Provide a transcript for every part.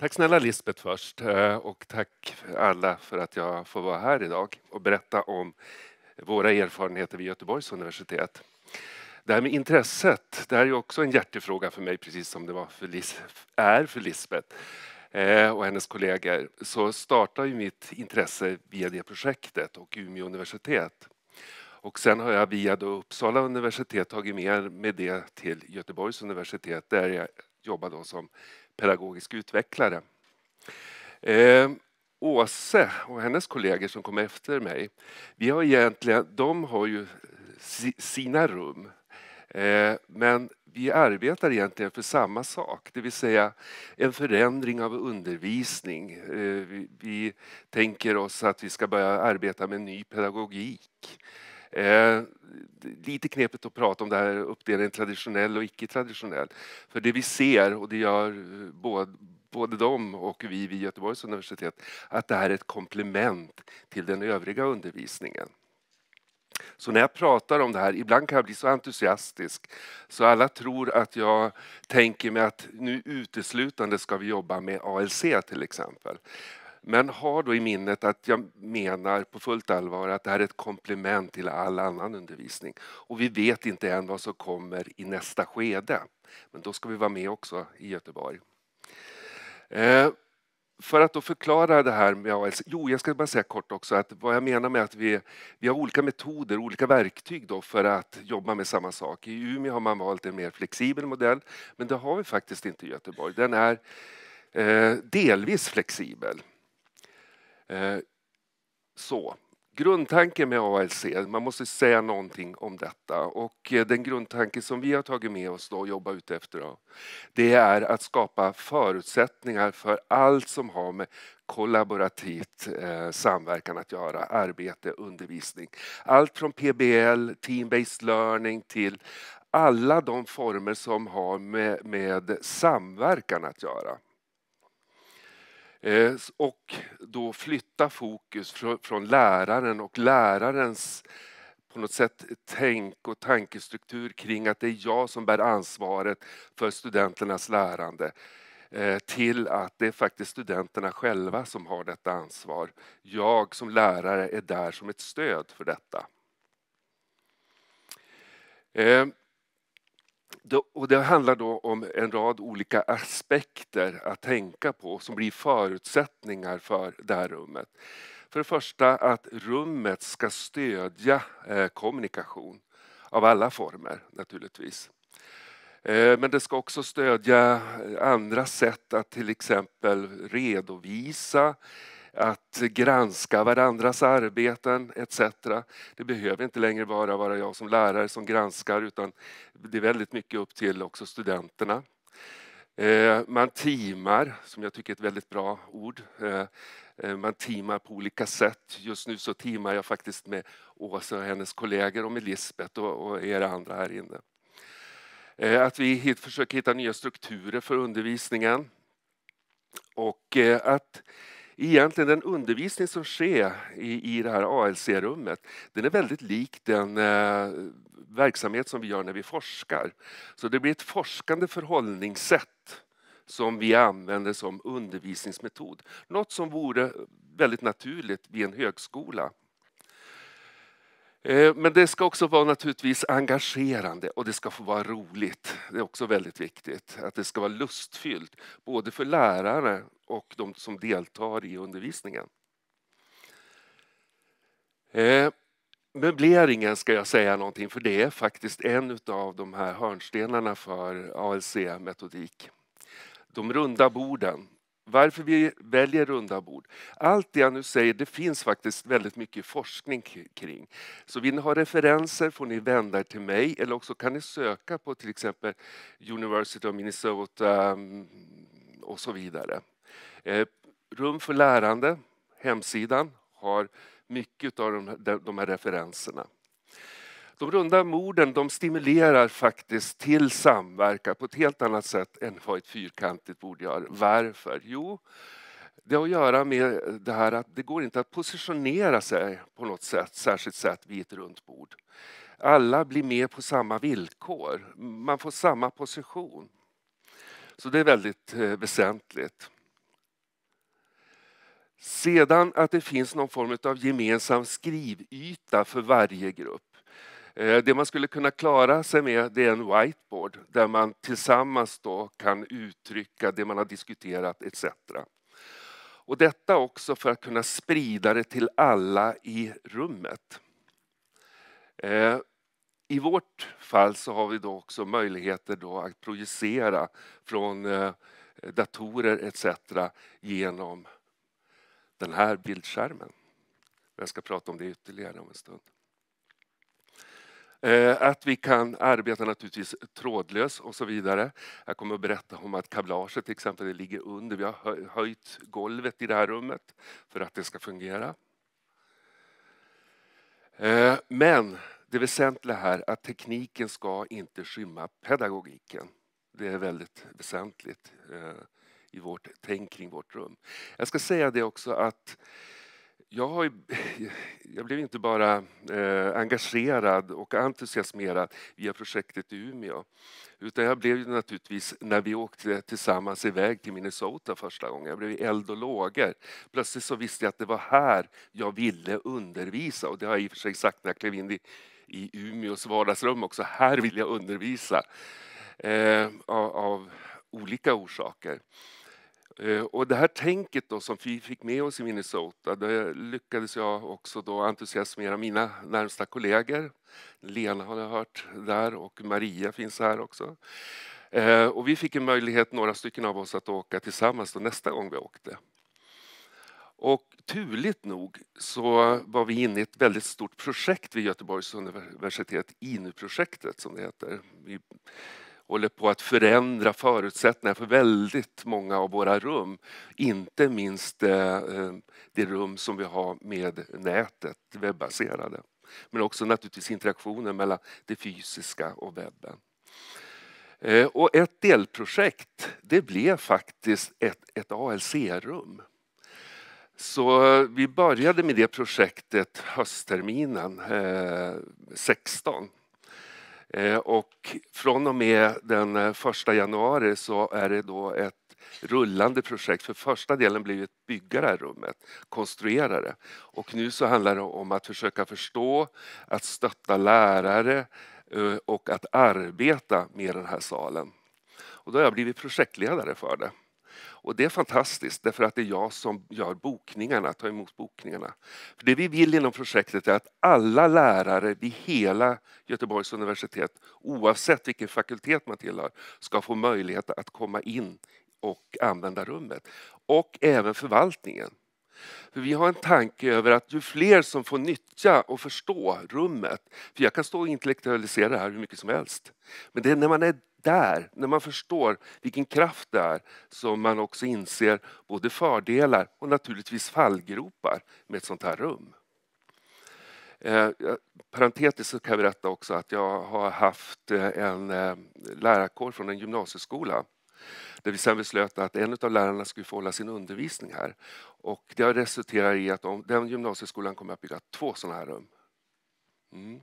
Tack snälla Lisbeth först eh, och tack alla för att jag får vara här idag och berätta om våra erfarenheter vid Göteborgs universitet. Det här med intresset, det här är också en hjärtefråga för mig precis som det var för Lis är för Lisbeth eh, och hennes kollegor. Så startade mitt intresse via det projektet och Umeå universitet. Och sen har jag via Uppsala universitet tagit med, med det till Göteborgs universitet där jag jobbade som pedagogisk utvecklare. Eh, Åse och hennes kollegor som kom efter mig, vi har egentligen, de har ju sina rum. Eh, men vi arbetar egentligen för samma sak, det vill säga en förändring av undervisning. Eh, vi, vi tänker oss att vi ska börja arbeta med ny pedagogik. Eh, lite knepigt att prata om det här uppdelningen traditionell och icke-traditionell. För det vi ser, och det gör eh, både, både de och vi vid Göteborgs universitet, att det här är ett komplement till den övriga undervisningen. Så när jag pratar om det här, ibland kan jag bli så entusiastisk så alla tror att jag tänker mig att nu uteslutande ska vi jobba med ALC till exempel. Men har då i minnet att jag menar på fullt allvar att det här är ett komplement till all annan undervisning. Och vi vet inte än vad som kommer i nästa skede. Men då ska vi vara med också i Göteborg. Eh, för att då förklara det här med ALC, jo jag ska bara säga kort också att vad jag menar med att vi, vi har olika metoder, olika verktyg då för att jobba med samma sak. I Umeå har man valt en mer flexibel modell men det har vi faktiskt inte i Göteborg. Den är eh, delvis flexibel. Eh, så, grundtanken med ALC, man måste säga någonting om detta. Och eh, den grundtanke som vi har tagit med oss då och jobbat ute efter då, det är att skapa förutsättningar för allt som har med kollaborativt eh, samverkan att göra, arbete, undervisning. Allt från PBL, team-based learning till alla de former som har med, med samverkan att göra. Eh, och då flytta fokus från läraren och lärarens på något sätt tänk och tankestruktur kring att det är jag som bär ansvaret för studenternas lärande eh, till att det är faktiskt studenterna själva som har detta ansvar. Jag som lärare är där som ett stöd för detta. Eh, och det handlar då om en rad olika aspekter att tänka på som blir förutsättningar för det här rummet. För det första att rummet ska stödja eh, kommunikation av alla former naturligtvis. Eh, men det ska också stödja eh, andra sätt att till exempel redovisa att granska varandras arbeten etc. Det behöver inte längre bara vara jag som lärare som granskar utan det är väldigt mycket upp till också studenterna. Eh, man teamar, som jag tycker är ett väldigt bra ord. Eh, eh, man teamar på olika sätt. Just nu så teamar jag faktiskt med Åsa och hennes kollegor och med Lisbeth och er andra här inne. Att vi försöker hitta nya strukturer för undervisningen. Och att egentligen den undervisning som sker i, i det här ALC-rummet, den är väldigt lik den eh, verksamhet som vi gör när vi forskar. Så det blir ett forskande förhållningssätt som vi använder som undervisningsmetod. Något som vore väldigt naturligt vid en högskola. Eh, men det ska också vara naturligtvis engagerande och det ska få vara roligt. Det är också väldigt viktigt att det ska vara lustfyllt, både för lärare och de som deltar i undervisningen. Eh, möbleringen ska jag säga någonting för det är faktiskt en av de här hörnstenarna för ALC-metodik. De runda borden varför vi väljer runda bord. Allt det jag nu säger det finns faktiskt väldigt mycket forskning kring. Så vill ni ha referenser får ni vända er till mig eller också kan ni söka på till exempel University of Minnesota mm, och så vidare. Eh, Rum för lärande, hemsidan, har mycket av de här referenserna. De runda morden de stimulerar faktiskt till samverkan på ett helt annat sätt än vad ett fyrkantigt bord gör. Varför? Jo, det har att göra med det här att det går inte att positionera sig på något sätt, särskilt sätt vid ett runt bord. Alla blir med på samma villkor. Man får samma position. Så det är väldigt eh, väsentligt. Sedan att det finns någon form av gemensam skrivyta för varje grupp. Eh, det man skulle kunna klara sig med det är en whiteboard där man tillsammans då kan uttrycka det man har diskuterat etc. Och detta också för att kunna sprida det till alla i rummet. Eh, I vårt fall så har vi då också möjligheter då att projicera från eh, datorer etc. genom den här bildskärmen. Jag ska prata om det ytterligare om en stund. Eh, att vi kan arbeta naturligtvis trådlöst och så vidare. Jag kommer att berätta om att kablaget till exempel det ligger under. Vi har höjt golvet i det här rummet för att det ska fungera. Eh, men det väsentliga här är att tekniken ska inte skymma pedagogiken. Det är väldigt väsentligt eh, i vårt tänk kring vårt rum. Jag ska säga det också att jag, har ju, jag blev inte bara eh, engagerad och entusiasmerad via projektet i Umeå. Utan jag blev ju naturligtvis, när vi åkte tillsammans iväg till Minnesota första gången, jag blev eld och lågor. Plötsligt så visste jag att det var här jag ville undervisa och det har jag i och för sig sagt när jag klev in i, i Umeås vardagsrum också. Här vill jag undervisa eh, av, av olika orsaker. Eh, och det här tänket då som vi fick med oss i Minnesota, det lyckades jag också då entusiasmera mina närmsta kollegor. Lena har jag hört där och Maria finns här också. Eh, och vi fick en möjlighet, några stycken av oss, att åka tillsammans då nästa gång vi åkte. Och turligt nog så var vi inne i ett väldigt stort projekt vid Göteborgs universitet, INU-projektet som det heter. Vi håller på att förändra förutsättningarna för väldigt många av våra rum. Inte minst eh, eh, det rum som vi har med nätet, webbaserade. Men också naturligtvis interaktionen mellan det fysiska och webben. Eh, och ett delprojekt, det blev faktiskt ett, ett ALC-rum. Så vi började med det projektet höstterminen eh, 16 Eh, och från och med den 1 eh, januari så är det då ett rullande projekt. För första delen blir att bygga det här rummet, konstruera det. Och nu så handlar det om att försöka förstå, att stötta lärare eh, och att arbeta med den här salen. Och då har jag blivit projektledare för det. Och det är fantastiskt därför att det är jag som gör bokningarna, tar emot bokningarna. För det vi vill inom projektet är att alla lärare vid hela Göteborgs universitet, oavsett vilken fakultet man tillhör, ska få möjlighet att komma in och använda rummet. Och även förvaltningen. För vi har en tanke över att ju fler som får nyttja och förstå rummet, för jag kan stå och intellektualisera det här hur mycket som helst, men det är när man är där, när man förstår vilken kraft det är, som man också inser både fördelar och naturligtvis fallgropar med ett sånt här rum. Eh, parentetiskt så kan jag berätta också att jag har haft eh, en eh, lärarkår från en gymnasieskola där vi sen beslöt att en av lärarna skulle få hålla sin undervisning här. Och det har resulterat i att de, den gymnasieskolan kommer att bygga två sådana här rum. Mm.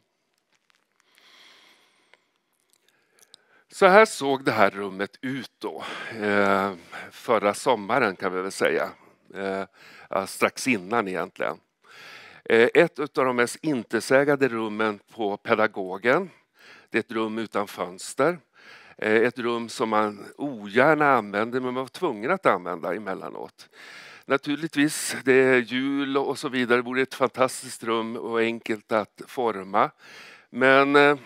Så här såg det här rummet ut då, eh, förra sommaren kan vi väl säga. Eh, strax innan egentligen. Eh, ett av de mest intetsägande rummen på Pedagogen. Det är ett rum utan fönster. Eh, ett rum som man ogärna använde men man var tvungen att använda emellanåt. Naturligtvis, det är jul och så vidare, det vore ett fantastiskt rum och enkelt att forma. Men eh,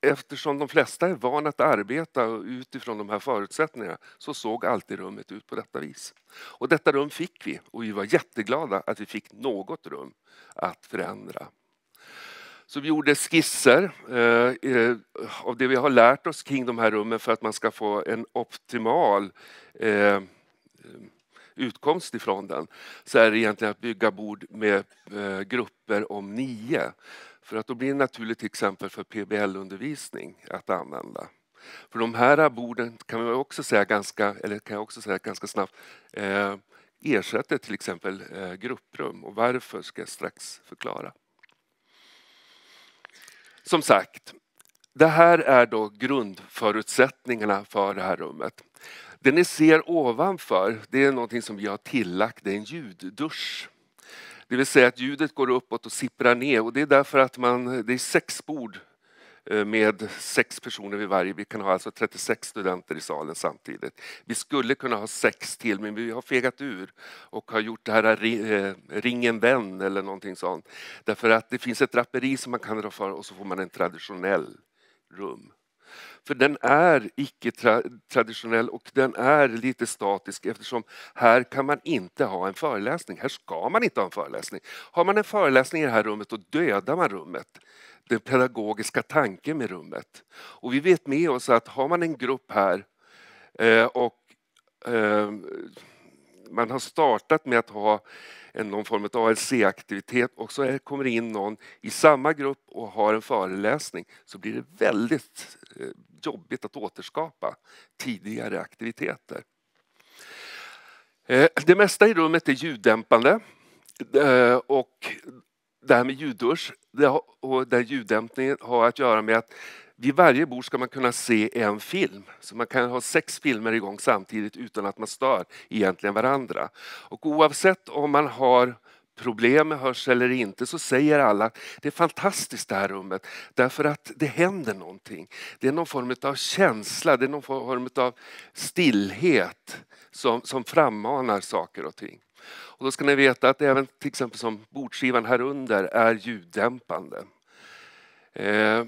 eftersom de flesta är vana att arbeta utifrån de här förutsättningarna så såg alltid rummet ut på detta vis. Och detta rum fick vi och vi var jätteglada att vi fick något rum att förändra. Så vi gjorde skisser eh, eh, av det vi har lärt oss kring de här rummen för att man ska få en optimal eh, eh, utkomst ifrån den. Så är det egentligen att bygga bord med eh, grupper om nio. För att då blir det naturligt till exempel för PBL-undervisning att använda. För de här borden kan jag också säga ganska, eller kan jag också säga ganska snabbt eh, ersätter till exempel grupprum och varför ska jag strax förklara som sagt, det här är då grundförutsättningarna för det här rummet. Det ni ser ovanför, det är någonting som vi har tillagt, det är en ljuddusch. Det vill säga att ljudet går uppåt och sipprar ner och det är därför att man, det är sex bord Eh, med sex personer vid varje. Vi kan ha alltså 36 studenter i salen samtidigt. Vi skulle kunna ha sex till, men vi har fegat ur och har gjort det här eh, ring en vän eller någonting sånt. Därför att det finns ett draperi som man kan dra för och så får man en traditionell rum. För den är icke-traditionell och den är lite statisk eftersom här kan man inte ha en föreläsning. Här ska man inte ha en föreläsning. Har man en föreläsning i det här rummet då dödar man rummet den pedagogiska tanken med rummet. Och vi vet med oss att har man en grupp här eh, och eh, man har startat med att ha någon form av ALC-aktivitet och så kommer det in någon i samma grupp och har en föreläsning så blir det väldigt eh, jobbigt att återskapa tidigare aktiviteter. Det mesta i rummet är ljuddämpande och det här med ljuddusch och den ljuddämpningen har att göra med att vid varje bord ska man kunna se en film. Så man kan ha sex filmer igång samtidigt utan att man stör egentligen varandra. Och oavsett om man har problem med hörsel eller inte så säger alla att det är fantastiskt det här rummet därför att det händer någonting. Det är någon form av känsla, det är någon form av stillhet som, som frammanar saker och ting. Och då ska ni veta att även till exempel som bordskivan här under är ljuddämpande. Eh,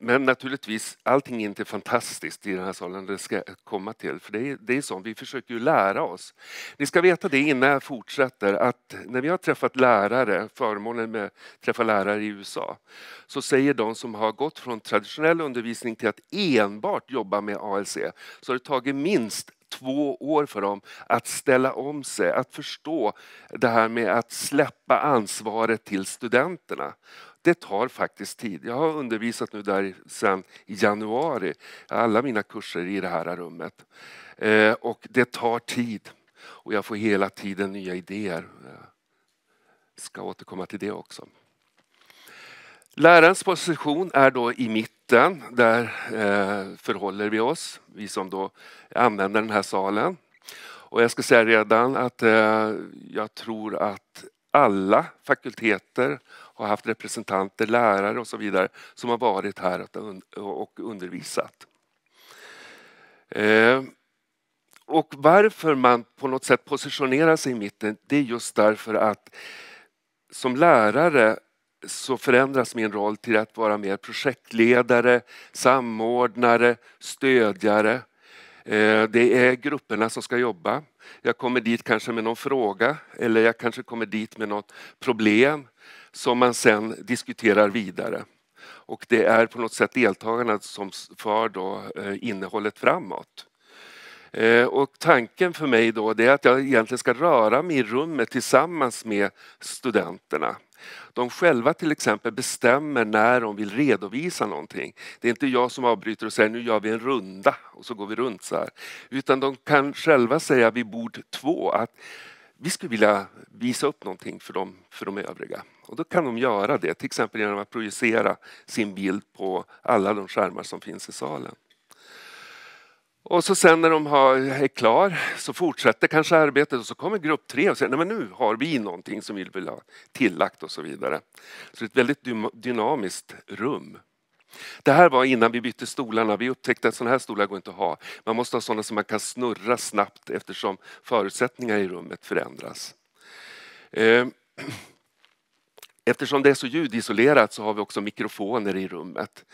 men naturligtvis, allting är inte fantastiskt i den här salen, det ska komma till. För det är, det är sånt, vi försöker ju lära oss. Ni ska veta det innan jag fortsätter, att när vi har träffat lärare, förmånen med att träffa lärare i USA, så säger de som har gått från traditionell undervisning till att enbart jobba med ALC, så har det tagit minst två år för dem att ställa om sig, att förstå det här med att släppa ansvaret till studenterna. Det tar faktiskt tid. Jag har undervisat nu där sedan i januari, alla mina kurser i det här rummet. Eh, och det tar tid. Och jag får hela tiden nya idéer. Jag ska återkomma till det också. Lärarens position är då i mitten mitten, där eh, förhåller vi oss, vi som då använder den här salen. Och jag ska säga redan att eh, jag tror att alla fakulteter har haft representanter, lärare och så vidare som har varit här och undervisat. Eh, och varför man på något sätt positionerar sig i mitten, det är just därför att som lärare så förändras min roll till att vara mer projektledare, samordnare, stödjare. Eh, det är grupperna som ska jobba. Jag kommer dit kanske med någon fråga eller jag kanske kommer dit med något problem som man sen diskuterar vidare. Och det är på något sätt deltagarna som för då eh, innehållet framåt. Eh, och tanken för mig då är att jag egentligen ska röra mig i rummet tillsammans med studenterna de själva till exempel bestämmer när de vill redovisa någonting. Det är inte jag som avbryter och säger nu gör vi en runda och så går vi runt så här. Utan de kan själva säga vid bord två att vi skulle vilja visa upp någonting för de, för de övriga. Och då kan de göra det, till exempel genom att projicera sin bild på alla de skärmar som finns i salen. Och så sen när de har, är klar så fortsätter kanske arbetet och så kommer grupp tre och säger Nej, men nu har vi någonting som vi vill ha tillagt och så vidare. Så det är ett väldigt dynamiskt rum. Det här var innan vi bytte stolarna. Vi upptäckte att sådana här stolar går inte att ha. Man måste ha sådana som man kan snurra snabbt eftersom förutsättningar i rummet förändras. Ehm, Eftersom det är så ljudisolerat så har vi också mikrofoner i rummet.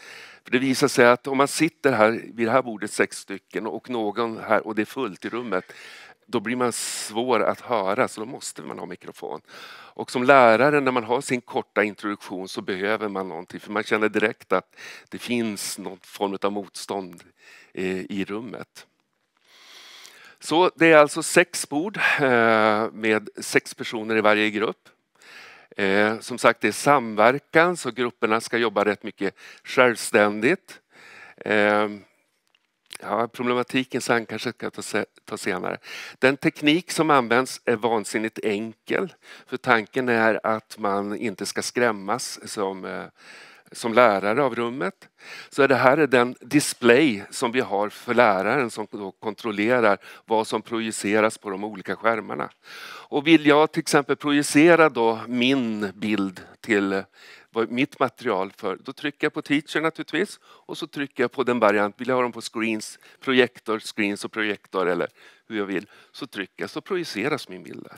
För Det visar sig att om man sitter här vid det här bordet sex stycken och någon här och det är fullt i rummet då blir man svår att höra, så då måste man ha mikrofon. Och som lärare, när man har sin korta introduktion så behöver man någonting för man känner direkt att det finns någon form av motstånd eh, i rummet. Så det är alltså sex bord eh, med sex personer i varje grupp. Eh, som sagt, det är samverkan, så grupperna ska jobba rätt mycket självständigt. Eh, ja, problematiken sen kanske ska ta, senare. Den teknik som används är vansinnigt enkel, för tanken är att man inte ska skrämmas som eh, som lärare av rummet. Så det här är den display som vi har för läraren som då kontrollerar vad som projiceras på de olika skärmarna. Och vill jag till exempel projicera då min bild till mitt material för, då trycker jag på teacher naturligtvis och så trycker jag på den variant, vill jag ha dem på screens, projektor, screens och projektor eller hur jag vill, så trycker jag så projiceras min bild där.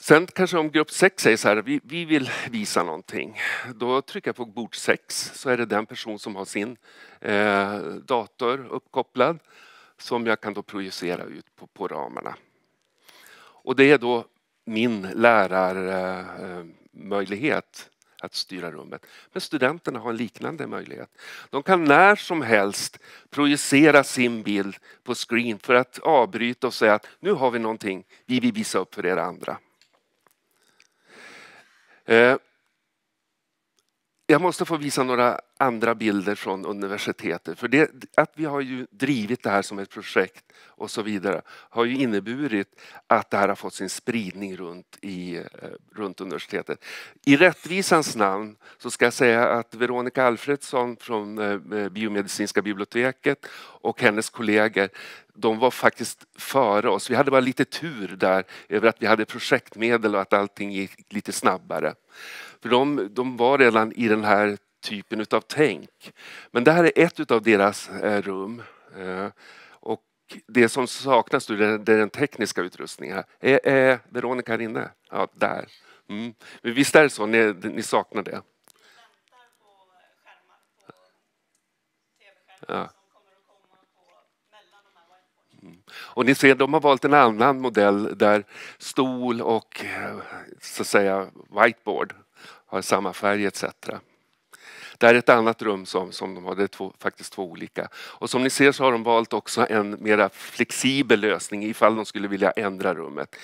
Sen kanske om grupp 6 säger så här, vi, vi vill visa någonting. Då trycker jag på bord 6 så är det den person som har sin eh, dator uppkopplad som jag kan då projicera ut på, på ramarna. Och det är då min lärarmöjlighet eh, att styra rummet. Men studenterna har en liknande möjlighet. De kan när som helst projicera sin bild på screen för att avbryta och säga att nu har vi någonting vi vill visa upp för er andra. Eh, Jag måste få visa några andra bilder från universitetet. För det, att vi har ju drivit det här som ett projekt och så vidare har ju inneburit att det här har fått sin spridning runt, i, eh, runt universitetet. I rättvisans namn så ska jag säga att Veronica Alfredsson från eh, eh, Biomedicinska biblioteket och hennes kollegor de var faktiskt före oss. Vi hade bara lite tur där över att vi hade projektmedel och att allting gick lite snabbare. För de, de var redan i den här typen utav tänk. Men det här är ett utav deras eh, rum. Eh, och det som saknas nu är den tekniska utrustningen. Är, är Veronica här inne? Ja, där. Mm. Men visst är det så, ni, ni saknar det? Eh, ja. Mm. Och ni ser, de har valt en annan modell där stol och så att säga whiteboard har samma färg etc. Det här är ett annat rum som, som de har, det är två, faktiskt två olika. Och som ni ser så har de valt också en mera flexibel lösning ifall de skulle vilja ändra rummet.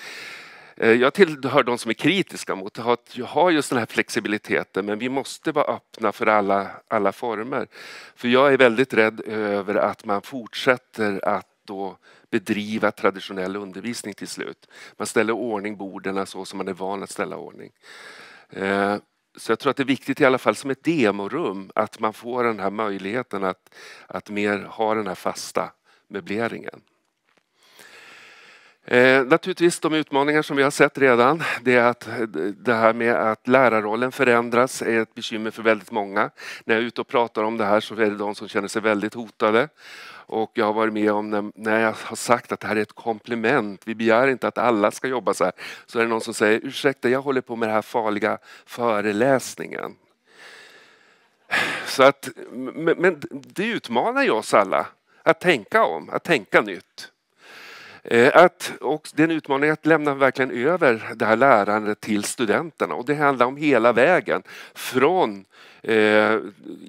Eh, jag tillhör de som är kritiska mot att ha just den här flexibiliteten men vi måste vara öppna för alla, alla former. För jag är väldigt rädd över att man fortsätter att då bedriva traditionell undervisning till slut. Man ställer ordning borden så som man är van att ställa ordning. Eh, så jag tror att det är viktigt i alla fall som ett demorum att man får den här möjligheten att, att mer ha den här fasta möbleringen. Eh, naturligtvis de utmaningar som vi har sett redan, det är att eh, det här med att lärarrollen förändras är ett bekymmer för väldigt många. När jag är ute och pratar om det här så är det de som känner sig väldigt hotade. Och jag har varit med om när, jag har sagt att det här är ett komplement, vi begär inte att alla ska jobba så här. Så är det någon som säger, ursäkta jag håller på med den här farliga föreläsningen. Så att, men det utmanar ju oss alla att tänka om, att tänka nytt. Eh, att, och det är en utmaning att lämna verkligen över det här lärandet till studenterna och det handlar om hela vägen från eh,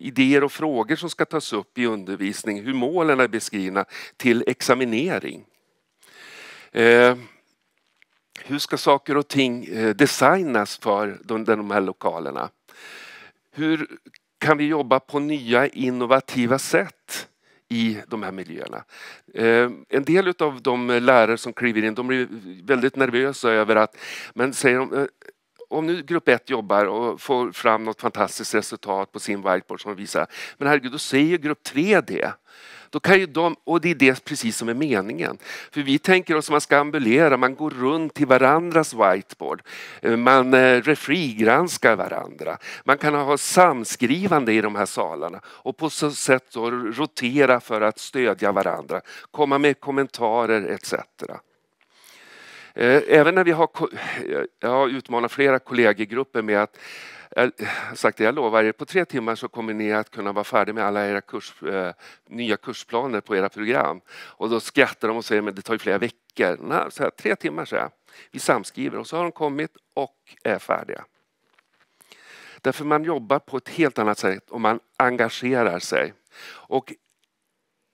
idéer och frågor som ska tas upp i undervisning, hur målen är beskrivna, till examinering. Eh, hur ska saker och ting eh, designas för de, de här lokalerna? Hur kan vi jobba på nya innovativa sätt i de här miljöerna. Eh, en del av de lärare som kliver in de blir väldigt nervösa över att, men säger de, eh, om nu grupp 1 jobbar och får fram något fantastiskt resultat på sin whiteboard som de visar, men herregud, då säger grupp 3 det. Då kan ju de, och det är det precis som är meningen. För vi tänker oss att man ska ambulera, man går runt till varandras whiteboard. Eh, man eh, refrigranskar varandra. Man kan ha samskrivande i de här salarna och på så sätt då rotera för att stödja varandra, komma med kommentarer etc. Eh, även när vi har ja, utmanat flera kollegegrupper med att jag, sagt, jag lovar er, på tre timmar så kommer ni att kunna vara färdiga med alla era kurs, eh, nya kursplaner på era program. Och då skrattar de och säger, men det tar ju flera veckor. Nej, så här, tre timmar, så här. Vi samskriver och så har de kommit och är färdiga. Därför man jobbar på ett helt annat sätt och man engagerar sig. Och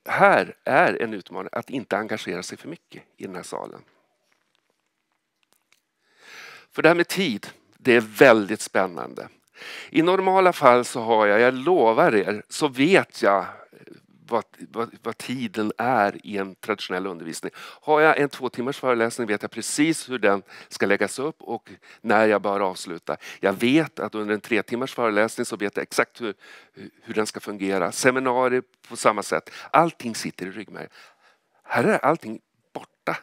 här är en utmaning att inte engagera sig för mycket i den här salen. För det här med tid, det är väldigt spännande. I normala fall så har jag, jag lovar er, så vet jag eh, vad, vad, vad, tiden är i en traditionell undervisning. Har jag en två timmars föreläsning vet jag precis hur den ska läggas upp och när jag bör avsluta. Jag vet att under en tre timmars föreläsning så vet jag exakt hur, hur den ska fungera. Seminarier på samma sätt. Allting sitter i ryggmärgen. Här är allting borta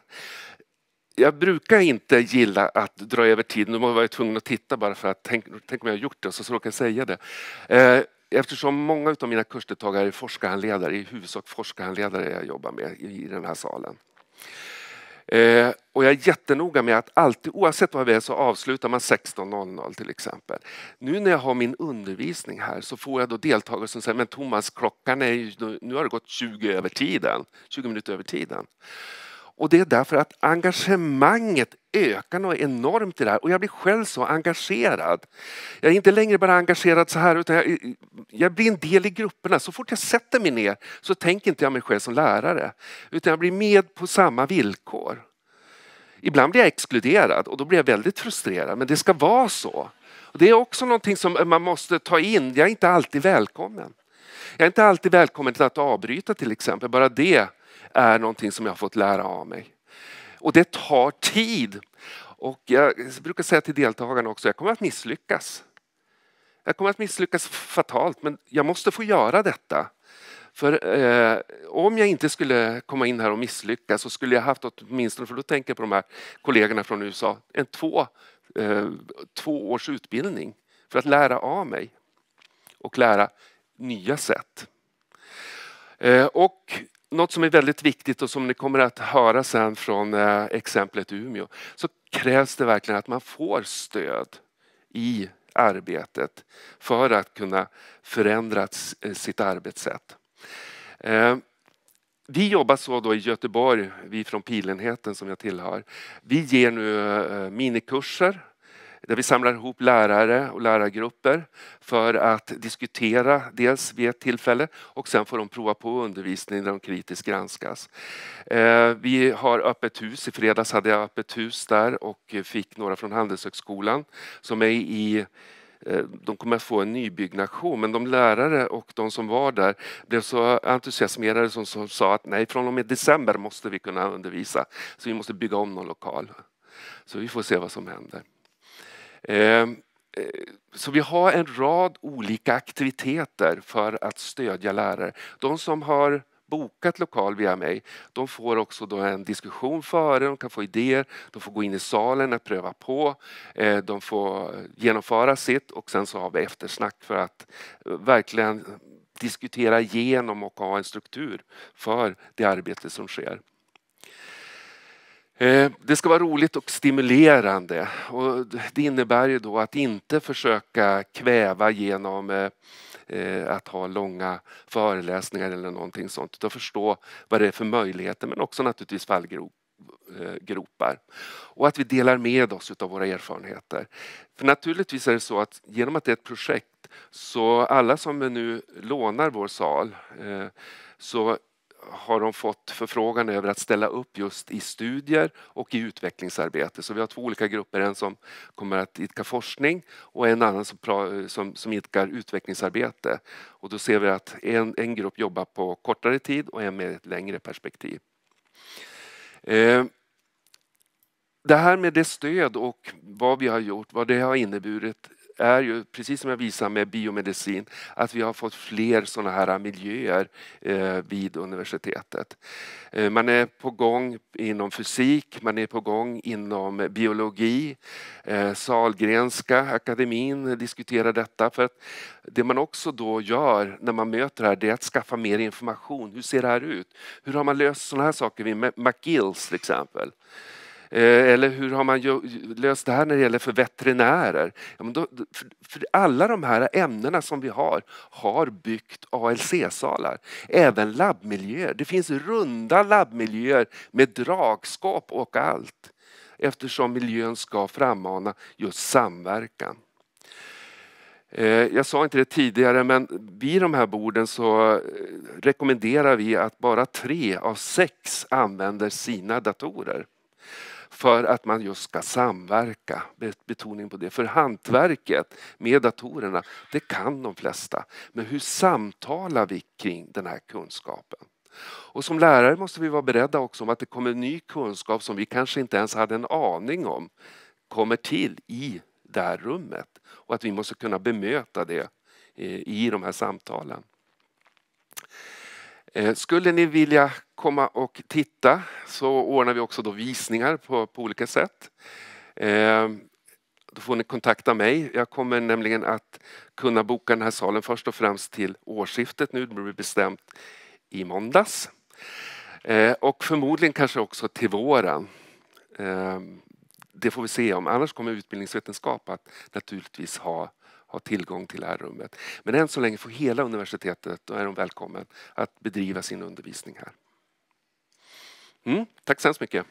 jag brukar inte gilla att dra över tiden. Nu var jag tvungen att titta bara för att tänk, tänk om jag har gjort det och så råkar jag säga det. Eh, eftersom många av mina kursdeltagare är forskarhandledare, i huvudsak forskarhandledare jag jobbar med i, den här salen. Eh, och jag är jättenoga med att alltid, oavsett vad vi är, så avslutar man 16.00 till exempel. Nu när jag har min undervisning här så får jag då deltagare som säger men Thomas, klockan är ju, nu har det gått 20 över tiden, 20 minuter över tiden. Och det är därför att engagemanget ökar något enormt i det här och jag blir själv så engagerad. Jag är inte längre bara engagerad så här utan jag, jag blir en del i grupperna. Så fort jag sätter mig ner så tänker inte jag mig själv som lärare utan jag blir med på samma villkor. Ibland blir jag exkluderad och då blir jag väldigt frustrerad men det ska vara så. Och det är också någonting som man måste ta in. Jag är inte alltid välkommen. Jag är inte alltid välkommen till att avbryta till exempel, bara det är någonting som jag har fått lära av mig. Och det tar tid. Och jag brukar säga till deltagarna också, jag kommer att misslyckas. Jag kommer att misslyckas fatalt, men jag måste få göra detta. För eh, om jag inte skulle komma in här och misslyckas så skulle jag haft åtminstone, för då tänker jag på de här kollegorna från USA, en två, eh, två års utbildning för att lära av mig och lära nya sätt. Eh, och något som är väldigt viktigt och som ni kommer att höra sen från eh, exemplet Umeå så krävs det verkligen att man får stöd i arbetet för att kunna förändra eh, sitt arbetssätt. Eh, vi jobbar så då i Göteborg, vi från pilenheten som jag tillhör. Vi ger nu minikurser där vi samlar ihop lärare och lärargrupper för att diskutera dels vid ett tillfälle och sen får de prova på undervisning där de kritiskt granskas. Eh, vi har öppet hus. I fredags hade jag öppet hus där och fick några från Handelshögskolan som är i eh, de kommer att få en nybyggnation men de lärare och de som var där blev så entusiasmerade som, som sa att nej, från och med december måste vi kunna undervisa så vi måste bygga om någon lokal. Så vi får se vad som händer. Ehm, eh, så vi har en rad olika aktiviteter för att stödja lärare. De som har bokat lokal via mig, de får också då en diskussion före, de kan få idéer, de får gå in i salen och pröva på, eh, de får genomföra sitt och sen så har vi eftersnack för att eh, verkligen diskutera igenom och ha en struktur för det arbete som sker. Eh, det ska vara roligt och stimulerande. Och det innebär ju då att inte försöka kväva genom eh, eh, att ha långa föreläsningar eller någonting sånt. Utan förstå vad det är för möjligheter men också naturligtvis fallgropar. Och att vi delar med oss av våra erfarenheter. För naturligtvis är det så att genom att det är ett projekt så alla som nu lånar vår sal så har de fått förfrågan över att ställa upp just i studier och i utvecklingsarbete. Så vi har två olika grupper, en som kommer att idka forskning och en annan som, som, som idkar utvecklingsarbete. Och då ser vi att en, en grupp jobbar på kortare tid och en med ett längre perspektiv. Eh, det här med det stöd och vad vi har gjort, vad det har inneburit är ju, precis som jag visar med biomedicin, att vi har fått fler sådana här miljöer eh, vid universitetet. Eh, man är på gång inom fysik, man är på gång inom biologi. Eh, Salgrenska akademin diskuterar detta. För att det man också då gör när man möter det här, det är att skaffa mer information. Hur ser det här ut? Hur har man löst sådana här saker vid McGills till exempel? Eh, eller hur har man löst det här när det gäller för veterinärer? för alla de här ämnena som vi har, har byggt ALC-salar. Även labbmiljöer. Det finns runda labbmiljöer med dragskåp och allt. Eftersom miljön ska frammana just samverkan. Eh, jag sa inte det tidigare, men vid de här borden så eh, rekommenderar vi att bara tre av sex använder sina datorer för att man just ska samverka, betoning på det. För hantverket med datorerna, det kan de flesta. Men hur samtalar vi kring den här kunskapen? Och som lärare måste vi vara beredda också om att det kommer ny kunskap som vi kanske inte ens hade en aning om kommer till i det här rummet och att vi måste kunna bemöta det eh, i de här samtalen. Eh, skulle ni vilja komma och titta så ordnar vi också då visningar på, på olika sätt. Eh, då får ni kontakta mig. Jag kommer nämligen att kunna boka den här salen först och främst till årsskiftet nu. Det blir bestämt i måndags. Eh, och förmodligen kanske också till våren. Det får vi se om. Annars kommer utbildningsvetenskap att naturligtvis ha ha tillgång till det här rummet. Men än så länge får hela universitetet, då är de välkommen att bedriva sin undervisning här. Mm, tack så hemskt mycket.